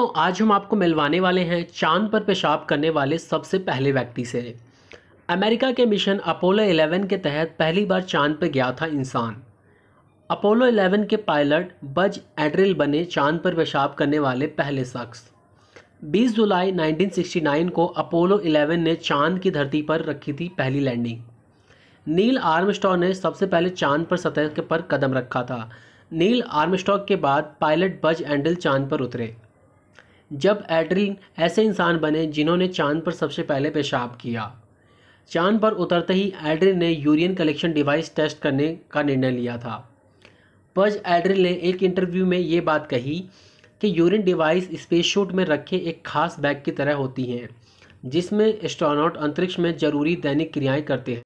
दोस्तों आज हम आपको मिलवाने वाले हैं चांद पर पेशाब करने वाले सबसे पहले व्यक्ति से अमेरिका के मिशन अपोलो 11 के तहत पहली बार चांद पर गया था इंसान अपोलो 11 के पायलट बज एड्रिल बने चांद पर पेशाब करने वाले पहले शख्स 20 जुलाई 1969 को अपोलो 11 ने चांद की धरती पर रखी थी पहली लैंडिंग नील आर्मस्टॉ ने सबसे पहले चांद पर सतह पर कदम रखा था नील आर्मस्टॉक के बाद पायलट बज एंडल चांद पर उतरे जब एड्रिन ऐसे इंसान बने जिन्होंने चांद पर सबसे पहले पेशाब किया चांद पर उतरते ही एड्रिन ने यूरियन कलेक्शन डिवाइस टेस्ट करने का निर्णय लिया था पज एड्रिन ने एक इंटरव्यू में ये बात कही कि यूरिन डिवाइस स्पेस शूट में रखे एक खास बैग की तरह होती हैं जिसमें एस्ट्रोनॉट अंतरिक्ष में ज़रूरी दैनिक क्रियाएं करते हैं